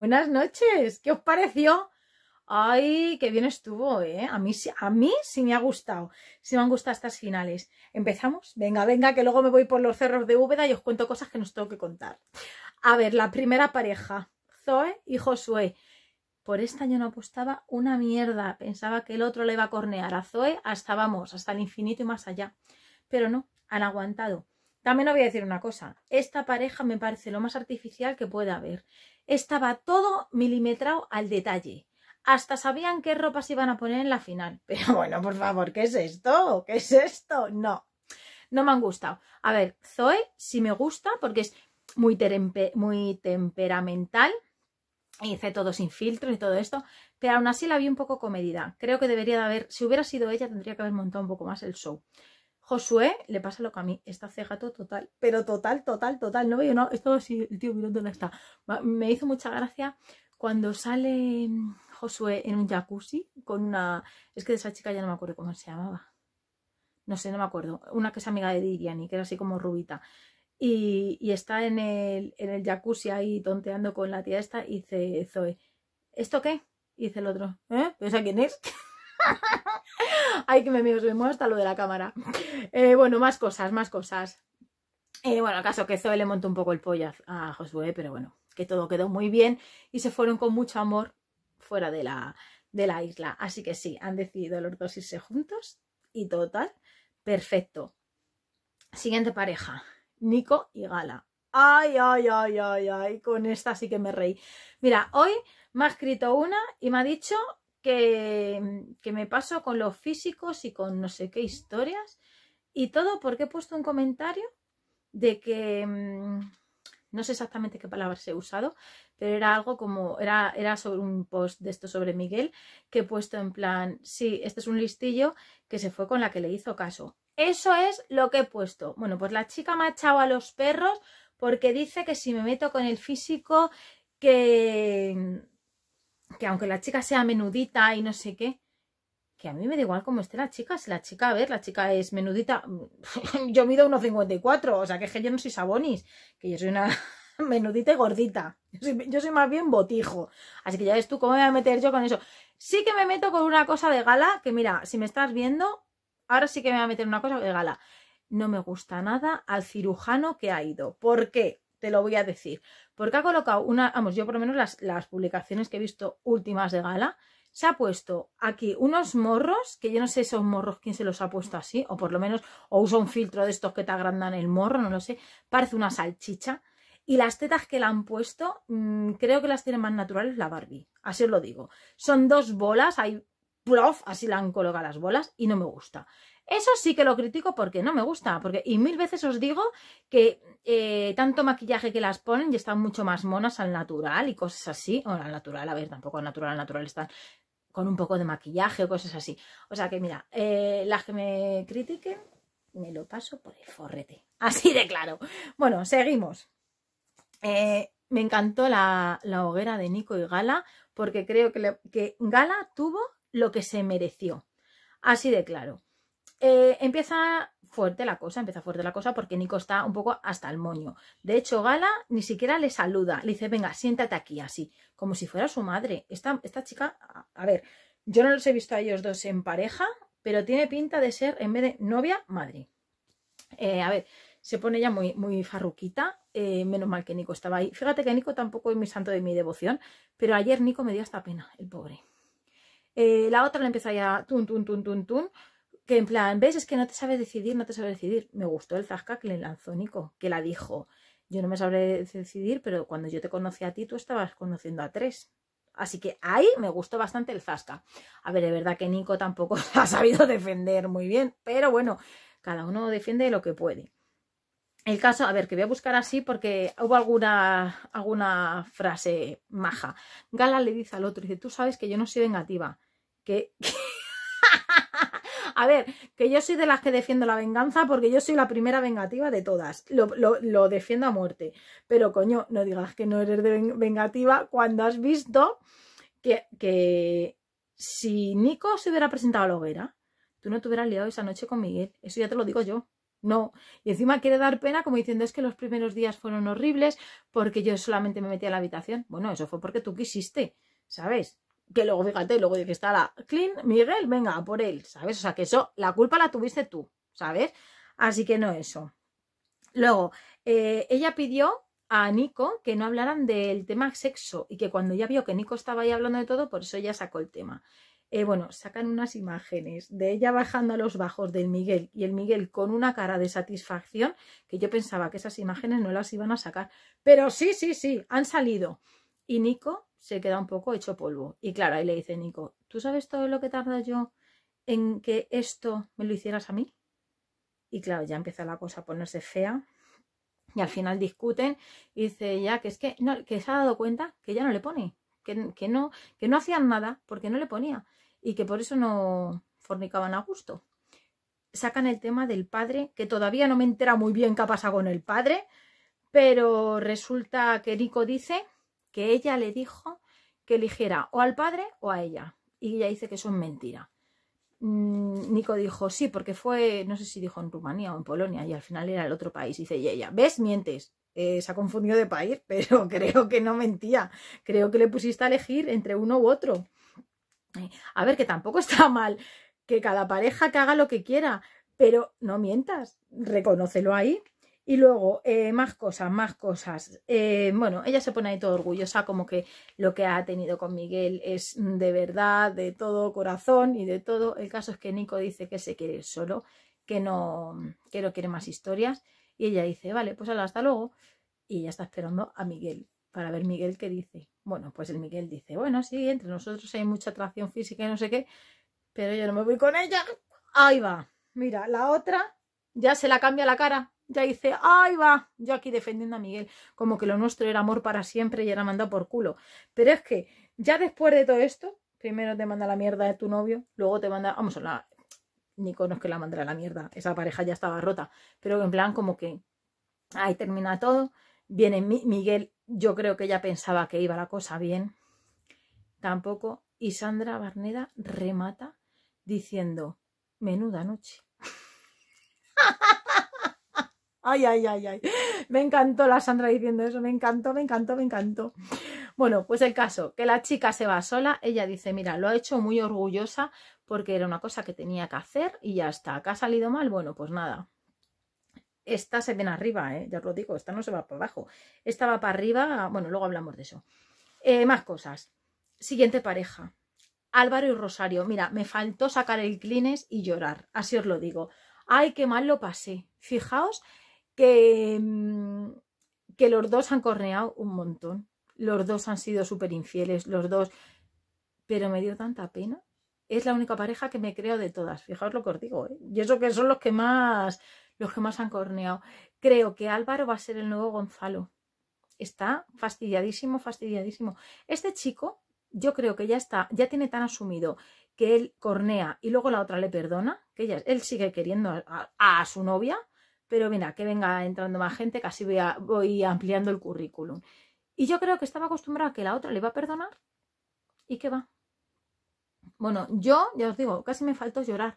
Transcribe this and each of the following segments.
Buenas noches, ¿qué os pareció? Ay, qué bien estuvo, ¿eh? A mí, a mí sí me ha gustado, sí me han gustado estas finales. ¿Empezamos? Venga, venga, que luego me voy por los cerros de Úbeda y os cuento cosas que nos tengo que contar. A ver, la primera pareja, Zoe y Josué. Por esta yo no apostaba una mierda, pensaba que el otro le iba a cornear a Zoe hasta, vamos, hasta el infinito y más allá. Pero no, han aguantado. También os voy a decir una cosa, esta pareja me parece lo más artificial que pueda haber. Estaba todo milimetrado al detalle. Hasta sabían qué ropa se iban a poner en la final. Pero bueno, por favor, ¿qué es esto? ¿Qué es esto? No, no me han gustado. A ver, Zoe sí me gusta porque es muy, muy temperamental. Hice todo sin filtro y todo esto, pero aún así la vi un poco comedida. Creo que debería de haber, si hubiera sido ella, tendría que haber montado un poco más el show. Josué le pasa lo que a mí, está cegato total, pero total, total, total. No veo, no, esto sí, el tío mira dónde está. Me hizo mucha gracia cuando sale mm, Josué en un jacuzzi con una. Es que de esa chica ya no me acuerdo cómo se llamaba. No sé, no me acuerdo. Una que es amiga de Diriani, que era así como rubita. Y, está en el, en el jacuzzi ahí tonteando con la tía esta y dice Zoe, ¿esto qué? Y dice el otro, ¿eh? a quién es? Ay, que me mío, me hasta lo de la cámara. Eh, bueno, más cosas, más cosas. Eh, bueno, acaso que Zoe le montó un poco el pollo a Josué, pero bueno, que todo quedó muy bien y se fueron con mucho amor fuera de la, de la isla. Así que sí, han decidido los dos irse juntos y total, perfecto. Siguiente pareja, Nico y Gala. Ay, ay, ay, ay, ay, con esta sí que me reí. Mira, hoy me ha escrito una y me ha dicho Mm, que, me paso con los físicos y con no sé qué historias. Y todo porque he puesto un comentario de que mm, no sé exactamente qué palabras he usado, pero era algo como, era, era sobre un post de esto sobre Miguel, que he puesto en plan, sí, este es un listillo que se fue con la que le hizo caso. Eso es lo que he puesto. Bueno, pues la chica me ha echado a los perros porque dice que si me meto con el físico, que, mm, que aunque la chica sea menudita y no sé qué, que a mí me da igual cómo esté la chica. Si la chica, a ver, la chica es menudita. yo mido 1,54, o sea que, es que yo no soy sabonis, que yo soy una menudita y gordita. Yo soy, yo soy, más bien botijo. Así que ya ves tú cómo me voy a meter yo con eso. Sí que me meto con una cosa de gala, que mira, si me estás viendo, ahora sí que me voy a meter una cosa de gala. No me gusta nada al cirujano que ha ido. ¿Por qué? te lo voy a decir. Porque ha colocado una, vamos, yo por lo menos las, publicaciones que he visto últimas de gala, se ha puesto aquí unos morros, que yo no sé esos morros quién se los ha puesto así, o por lo menos, o usa un filtro de estos que te agrandan el morro, no lo sé, parece una salchicha. Y las tetas que le han puesto, mm, creo que las tiene más naturales la Barbie, así os lo digo. Son dos bolas, hay prof así le han colocado las bolas y no me gusta. Eso sí que lo critico porque no me gusta. Porque, y mil veces os digo que eh, tanto maquillaje que las ponen y están mucho más monas al natural y cosas así. O al natural, a ver, tampoco al natural, al natural están con un poco de maquillaje o cosas así. O sea que mira, eh, las que me critiquen, me lo paso por el forrete. Así de claro. Bueno, seguimos. Eh, me encantó la, hoguera de Nico y Gala porque creo que, que Gala tuvo lo que se mereció. Así de claro. Eh, empieza fuerte la cosa, empieza fuerte la cosa porque Nico está un poco hasta el moño. De hecho, Gala ni siquiera le saluda, le dice, venga, siéntate aquí, así, como si fuera su madre. Esta, esta chica, a, ver, yo no los he visto a ellos dos en pareja, pero tiene pinta de ser, en vez de novia, madre. Eh, a ver, se pone ya muy, muy farruquita, eh, menos mal que Nico estaba ahí. Fíjate que Nico tampoco es mi santo de mi devoción, pero ayer Nico me dio hasta pena, el pobre. la otra le empieza ya tun, tun, tun, tun, tun que en plan, ves, es que no te sabes decidir, no te sabes decidir. Me gustó el zasca que le lanzó Nico, que la dijo, yo no me sabré decidir, pero cuando yo te conocí a ti, tú estabas conociendo a tres. Así que ahí me gustó bastante el zasca. A ver, de verdad que Nico tampoco ha sabido defender muy bien, pero bueno, cada uno defiende lo que puede. El caso, a ver, que voy a buscar así porque hubo alguna, alguna frase maja. Gala le dice al otro, dice, tú sabes que yo no soy vengativa, que A ver, que yo soy de las que defiendo la venganza porque yo soy la primera vengativa de todas. Lo, defiendo a muerte. Pero coño, no digas que no eres de vengativa cuando has visto que, que si Nico se hubiera presentado a la hoguera, tú no te hubieras liado esa noche con Miguel. Eso ya te lo digo yo. No. Y encima quiere dar pena como diciendo es que los primeros días fueron horribles porque yo solamente me metí a la habitación. Bueno, eso fue porque tú quisiste, ¿sabes? que luego, fíjate, luego de que está la clean, Miguel, venga, por él, ¿sabes? O sea, que eso, la culpa la tuviste tú, ¿sabes? Así que no eso. Luego, eh, ella pidió a Nico que no hablaran del tema sexo y que cuando ya vio que Nico estaba ahí hablando de todo, por eso ella sacó el tema. Eh, bueno, sacan unas imágenes de ella bajando a los bajos del Miguel y el Miguel con una cara de satisfacción que yo pensaba que esas imágenes no las iban a sacar. Pero sí, sí, sí, han salido. Y Nico se queda un poco hecho polvo. Y claro, ahí le dice Nico, ¿tú sabes todo lo que tarda yo en que esto me lo hicieras a mí? Y claro, ya empieza la cosa a ponerse fea. Y al final discuten y dice ya que es que, no, que se ha dado cuenta que ya no le pone, que, no, que no hacían nada porque no le ponía y que por eso no fornicaban a gusto. Sacan el tema del padre, que todavía no me entera muy bien qué ha pasado con el padre, pero resulta que Nico dice que ella le dijo que eligiera o al padre o a ella. Y ella dice que eso es mentira. Mm, Nico dijo, sí, porque fue, no sé si dijo en Rumanía o en Polonia, y al final era el otro país. Dice, y ella, ¿ves? Mientes. Eh, se ha confundido de país, pero creo que no mentía. Creo que le pusiste a elegir entre uno u otro. Eh, a ver, que tampoco está mal que cada pareja que haga lo que quiera, pero no mientas, reconócelo ahí. Y luego, eh, más cosas, más cosas. Eh, bueno, ella se pone ahí todo orgullosa, como que lo que ha tenido con Miguel es de verdad, de todo corazón y de todo. El caso es que Nico dice que se quiere solo, que no, quiere más historias. Y ella dice, vale, pues hasta luego. Y ya está esperando a Miguel, para ver Miguel qué dice. Bueno, pues el Miguel dice, bueno, sí, entre nosotros hay mucha atracción física y no sé qué, pero yo no me voy con ella. Ahí va. Mira, la otra ya se la cambia la cara ya dice, ¡ay va! Yo aquí defendiendo a Miguel, como que lo nuestro era amor para siempre y era mandado por culo. Pero es que ya después de todo esto, primero te manda la mierda de tu novio, luego te manda, vamos, la, Nico no es que la mandará la mierda, esa pareja ya estaba rota, pero en plan como que ahí termina todo, viene Miguel, yo creo que ya pensaba que iba la cosa bien, tampoco, y Sandra Barneda remata diciendo, menuda noche. Ay, ay, ay, ay. Me encantó la Sandra diciendo eso, me encantó, me encantó, me encantó. Bueno, pues el caso, que la chica se va sola, ella dice, mira, lo ha hecho muy orgullosa porque era una cosa que tenía que hacer y ya está. ¿Que ha salido mal? Bueno, pues nada. Esta se viene arriba, ¿eh? ya os lo digo, esta no se va para abajo. Esta va para arriba, bueno, luego hablamos de eso. Eh, más cosas. Siguiente pareja. Álvaro y Rosario. Mira, me faltó sacar el clines y llorar, así os lo digo. Ay, qué mal lo pasé. Fijaos Mm, que, los dos han corneado un montón, los dos han sido súper infieles, los dos, pero me dio tanta pena. Es la única pareja que me creo de todas, fijaos lo que os digo, ¿eh? y eso que son los que más, los que más han corneado. Creo que Álvaro va a ser el nuevo Gonzalo. Está fastidiadísimo, fastidiadísimo. Este chico, yo creo que ya está, ya tiene tan asumido que él cornea y luego la otra le perdona, que ella, él sigue queriendo a su novia, pero mira, que venga entrando más gente, casi voy, voy ampliando el currículum. Y yo creo que estaba acostumbrada a que la otra le iba a perdonar y que va. Bueno, yo, ya os digo, casi me faltó llorar.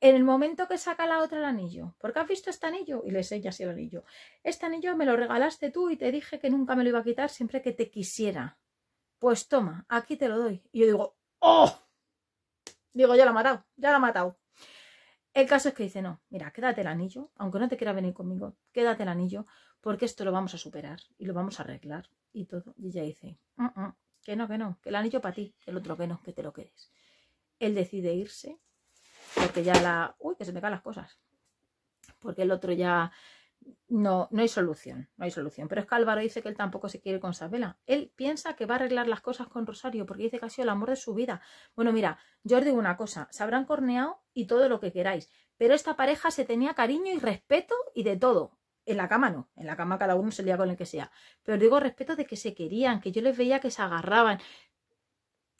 En el momento que saca la otra el anillo, porque has visto este anillo y le así el anillo. Este anillo me lo regalaste tú y te dije que nunca me lo iba a quitar siempre que te quisiera. Pues toma, aquí te lo doy. Y yo digo, ¡oh! Digo, ya lo ha matado, ya lo ha matado. El caso es que dice, no, mira, quédate el anillo, aunque no te quiera venir conmigo, quédate el anillo, porque esto lo vamos a superar y lo vamos a arreglar y todo. Y ella dice, mm, mm, que no, que no, que el anillo para ti, el otro que no, que te lo quedes. Él decide irse, porque ya la... Uy, que se me caen las cosas. Porque el otro ya no, no hay solución, no hay solución. Pero es que Álvaro dice que él tampoco se quiere con Sabela. Él piensa que va a arreglar las cosas con Rosario porque dice que ha sido el amor de su vida. Bueno, mira, yo os digo una cosa, se habrán corneado y todo lo que queráis, pero esta pareja se tenía cariño y respeto y de todo. En la cama no, en la cama cada uno se lía con el que sea. Pero digo respeto de que se querían, que yo les veía que se agarraban.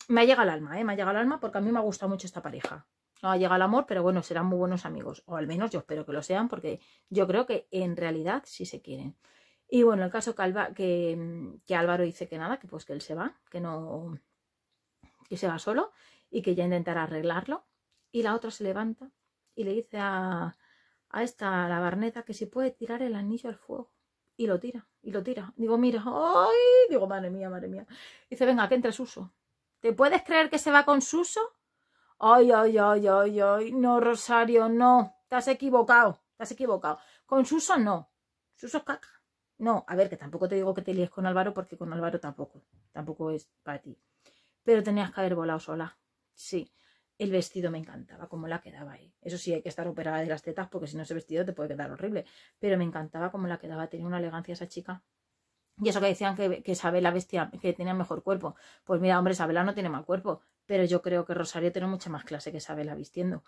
Me ha llegado al alma, ¿eh? me ha llegado al alma porque a mí me ha gustado mucho esta pareja no ha llegado el amor, pero bueno, serán muy buenos amigos. O al menos yo espero que lo sean, porque yo creo que en realidad sí se quieren. Y bueno, el caso que, que, Álvaro dice que nada, que pues que él se va, que no. que se va solo y que ya intentará arreglarlo. Y la otra se levanta y le dice a, a esta, la barneta, que si puede tirar el anillo al fuego. Y lo tira, y lo tira. Digo, mira, ¡ay! Digo, madre mía, madre mía. Dice, venga, que entre Suso. ¿Te puedes creer que se va con Suso? Ay, ay, ay, ay, ay. No, Rosario, no. Te has equivocado. Te has equivocado. Con Suso no. Suso caca. No, a ver, que tampoco te digo que te líes con Álvaro, porque con Álvaro tampoco. Tampoco es para ti. Pero tenías que haber volado sola. Sí. El vestido me encantaba, como la quedaba ahí. Eso sí, hay que estar operada de las tetas, porque si no ese vestido te puede quedar horrible. Pero me encantaba como la quedaba. Tenía una elegancia esa chica. Y eso que decían que, que Sabela bestia, que tenía mejor cuerpo. Pues mira, hombre, Sabela no tiene mal cuerpo, pero yo creo que Rosario tiene mucha más clase que Sabela vistiendo.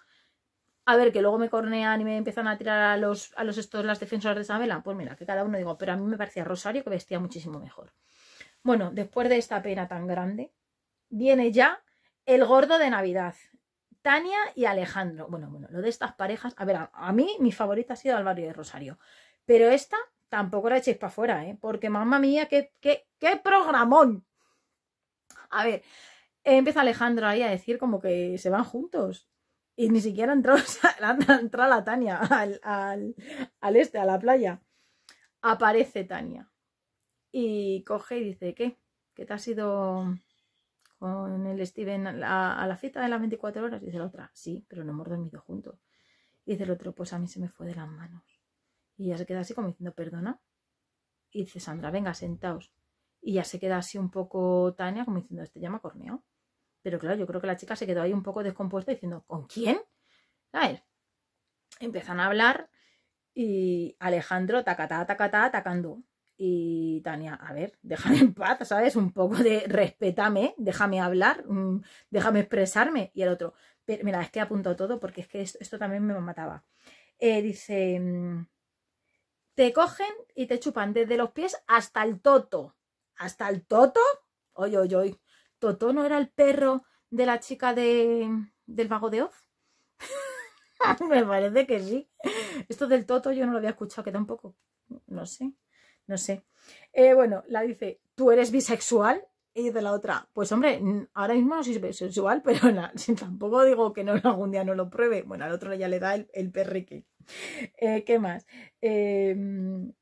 A ver, que luego me cornean y me empiezan a tirar a los, a estos, las defensoras de Sabela. Pues mira, que cada uno digo, pero a mí me parecía Rosario que vestía muchísimo mejor. Bueno, después de esta pena tan grande, viene ya el gordo de Navidad. Tania y Alejandro. Bueno, bueno, lo de estas parejas. A ver, a, mí mi favorita ha sido Álvaro y Rosario. Pero esta tampoco la echéis para afuera, ¿eh? Porque mamá mía, qué, qué, qué programón. A ver, empieza Alejandro ahí a decir como que se van juntos. Y ni siquiera entra la Tania al, este, a la playa. Aparece Tania. Y coge y dice, ¿qué? ¿Qué te has ido con el Steven a, la fiesta de las 24 horas? dice la otra, sí, pero no hemos dormido juntos. Y dice el otro, pues a mí se me fue de las manos. Y ya se queda así como diciendo, perdona. Y dice Sandra, venga, sentaos. Y ya se queda así un poco Tania como diciendo, este llama corneo. Pero claro, yo creo que la chica se quedó ahí un poco descompuesta diciendo, ¿con quién? a ver Empiezan a hablar y Alejandro tacatá, tacatá, atacando. Y Tania, a ver, déjame en paz, ¿sabes? Un poco de respétame, déjame hablar, mm, déjame expresarme. Y el otro, pero, mira, es que apuntó todo porque es que esto, también me mataba. Eh, dice, mm, te cogen y te chupan desde los pies hasta el toto. ¿Hasta el toto? Oye, oye, oye. ¿Toto no era el perro de la chica de, del vago de Oz. Me parece que sí. Esto del Toto yo no lo había escuchado, que tampoco. No sé, no sé. Eh, bueno, la dice, ¿tú eres bisexual? Y dice la otra, pues hombre, ahora mismo no soy bisexual, pero tampoco digo que no algún día no lo pruebe. Bueno, al otro ya le da el, perrique. Eh, ¿Qué más? Eh, ver... Mm,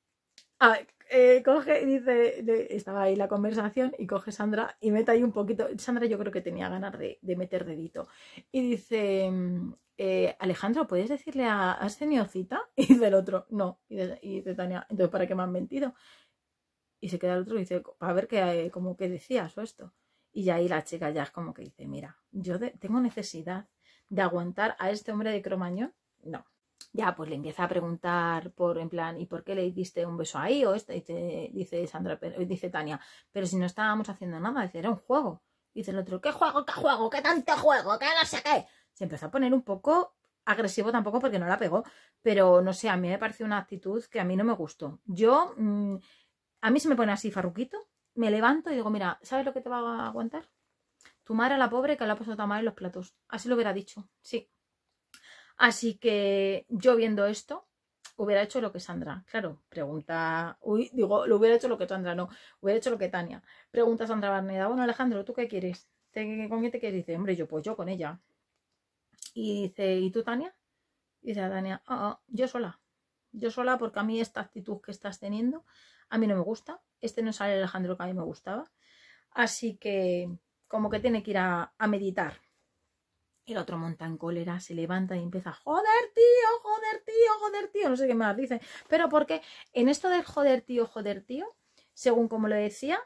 ah, eh, coge y dice, estaba ahí la conversación y coge Sandra y mete ahí un poquito, Sandra yo creo que tenía ganas de, meter dedito, y dice, mm, eh, Alejandro, ¿puedes decirle a, ¿has cita? Y del otro, no, y, dice Tania, entonces ¿para qué me han mentido? Y se queda el otro y dice, a ver qué, eh, como que decías o esto. Y ahí la chica ya es como que dice, mira, yo tengo necesidad de aguantar a este hombre de Cromañón, no, ya pues le empieza a preguntar por en plan y por qué le diste un beso ahí o esto dice, dice Sandra dice Tania pero si no estábamos haciendo nada dice era un juego dice el otro qué juego qué juego qué tanto juego qué no sé qué se empezó a poner un poco agresivo tampoco porque no la pegó pero no sé a mí me parece una actitud que a mí no me gustó yo mm, a mí se me pone así farruquito me levanto y digo mira sabes lo que te va a aguantar tu madre a la pobre que la ha puesto a tomar en los platos así lo hubiera dicho sí Así que yo viendo esto, hubiera hecho lo que Sandra. Claro, pregunta. Uy, digo, lo hubiera hecho lo que Sandra, no. Hubiera hecho lo que Tania. Pregunta Sandra Barneda. Bueno, Alejandro, ¿tú qué quieres? ¿Con quién te quieres? Dice, hombre, yo, pues yo con ella. Y dice, ¿y tú, Tania? Y dice Tania, ah, ah, yo sola. Yo sola porque a mí esta actitud que estás teniendo, a mí no me gusta. Este no es Alejandro que a mí me gustaba. Así que como que tiene que ir a meditar el otro monta en cólera, se levanta y empieza, joder tío, joder tío, joder tío, no sé qué más dice. Pero porque en esto del joder tío, joder tío, según como lo decía,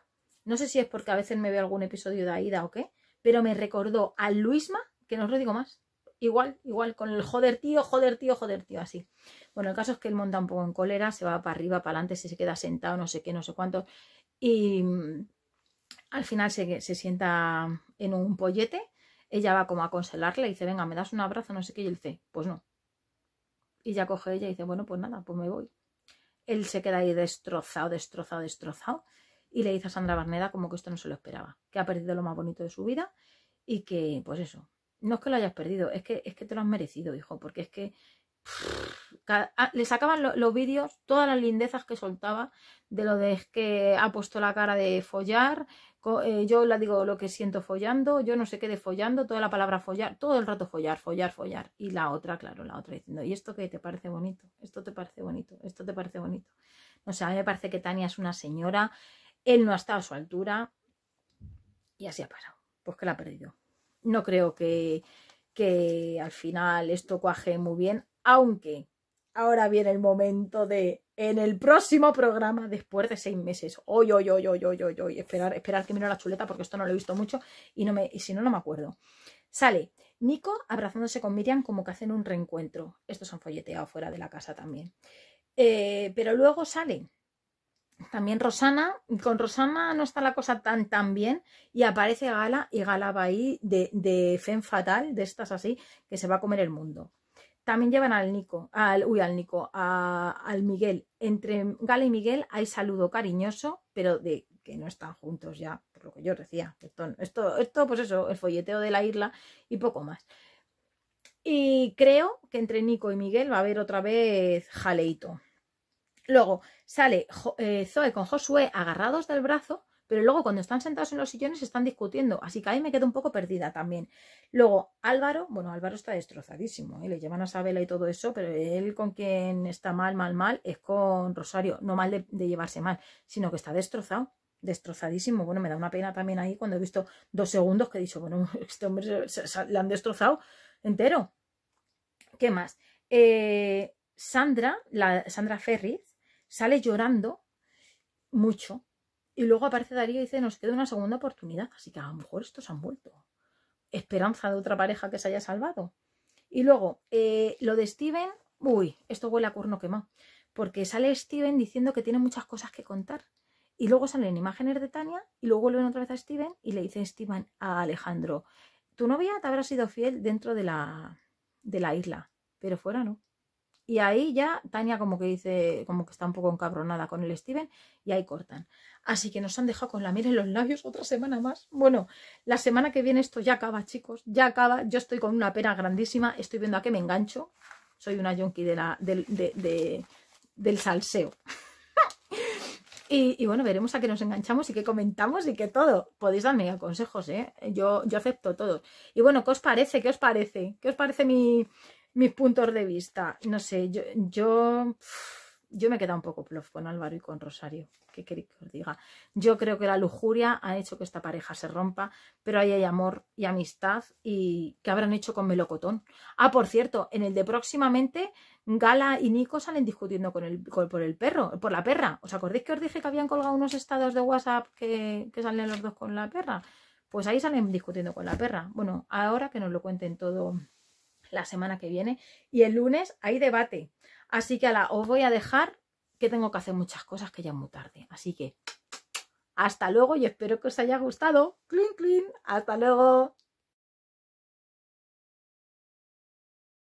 no sé si es porque a veces me veo algún episodio de Aida o qué, pero me recordó a Luisma, que no os lo digo más, igual, igual, con el joder tío, joder tío, joder tío, así. Bueno, el caso es que él monta un poco en cólera, se va para arriba, para adelante, se queda sentado, no sé qué, no sé cuánto. Y mm, al final se, se sienta en un pollete ella va como a consolarle y dice, venga, me das un abrazo, no sé qué. Y él dice, pues no. Y ya coge ella y dice, bueno, pues nada, pues me voy. Él se queda ahí destrozado, destrozado, destrozado. Y le dice a Sandra Barneda como que esto no se lo esperaba, que ha perdido lo más bonito de su vida y que, pues eso, no es que lo hayas perdido, es que, es que te lo has merecido, hijo, porque es que Ah, le sacaban los vídeos, todas las lindezas que soltaba, de lo de que ha puesto la cara de follar, eh, yo la digo lo que siento follando, yo no sé qué de follando, toda la palabra follar, todo el rato follar, follar, follar. Y la otra, claro, la otra diciendo, ¿y esto qué te parece bonito? Esto te parece bonito, esto te parece bonito. O sea, a mí me parece que Tania es una señora, él no ha estado a su altura y así ha parado pues que la ha perdido. No creo que, que al final esto cuaje muy bien, aunque ahora viene el momento de en el próximo programa después de seis meses. Hoy, hoy, hoy, hoy, hoy, Esperar, esperar que miro la chuleta porque esto no lo he visto mucho y, no me, y si no, no me acuerdo. Sale Nico abrazándose con Miriam como que hacen un reencuentro. Estos son folleteado fuera de la casa también. Eh, pero luego sale también Rosana, con Rosana no está la cosa tan tan bien y aparece Gala y Gala va ahí de, de fen fatal, de estas así, que se va a comer el mundo. También llevan al Nico, al, uy, al Nico, al Miguel. Entre Gala y Miguel hay saludo cariñoso, pero de que no están juntos ya, por lo que yo decía. Esto, esto, esto pues eso, el folleteo de la isla y poco más. Y creo que entre Nico y Miguel va a haber otra vez jaleito. Luego sale eh, Zoe con Josué agarrados del brazo pero luego cuando están sentados en los sillones están discutiendo, así que ahí me quedo un poco perdida también. Luego Álvaro, bueno, Álvaro está destrozadísimo, y ¿eh? le llevan a Sabela y todo eso, pero él con quien está mal, mal, mal, es con Rosario, no mal de, llevarse mal, sino que está destrozado destrozadísimo. Bueno, me da una pena también ahí cuando he visto dos segundos que he dicho, bueno, este hombre le han destrozado entero. ¿Qué más? Eh, Sandra, la, Sandra Ferriz, sale llorando mucho y luego aparece Darío y dice, nos queda una segunda oportunidad. Así que a lo mejor estos han vuelto. Esperanza de otra pareja que se haya salvado. Y luego, eh, lo de Steven, uy, esto huele a cuerno quemado. Porque sale Steven diciendo que tiene muchas cosas que contar. Y luego salen imágenes de Tania y luego vuelven otra vez a Steven y le dice Steven a Alejandro, tu novia te habrá sido fiel dentro de la, de la isla, pero fuera no. Y ahí ya Tania como que dice, como que está un poco encabronada con el Steven y ahí cortan. Así que nos han dejado con la mira en los labios otra semana más. Bueno, la semana que viene esto ya acaba, chicos, ya acaba. Yo estoy con una pena grandísima, estoy viendo a qué me engancho. Soy una yonki del salseo. Y, bueno, veremos a qué nos enganchamos y qué comentamos y qué todo. Podéis darme consejos, ¿eh? Yo, yo acepto todo. Y bueno, ¿qué os parece? ¿Qué os parece? ¿Qué os parece mi, mis puntos de vista. No sé, yo, yo, yo me he quedado un poco plof con Álvaro y con Rosario. ¿Qué queréis que os diga? Yo creo que la lujuria ha hecho que esta pareja se rompa, pero ahí hay amor y amistad y que habrán hecho con Melocotón. Ah, por cierto, en el de próximamente, Gala y Nico salen discutiendo con el, por el perro, por la perra. ¿Os acordáis que os dije que habían colgado unos estados de WhatsApp que, que salen los dos con la perra? Pues ahí salen discutiendo con la perra. Bueno, ahora que nos lo cuenten todo la semana que viene. Y el lunes hay debate. Así que la os voy a dejar que tengo que hacer muchas cosas que ya es muy tarde. Así que hasta luego y espero que os haya gustado. Clean, clean. Hasta luego.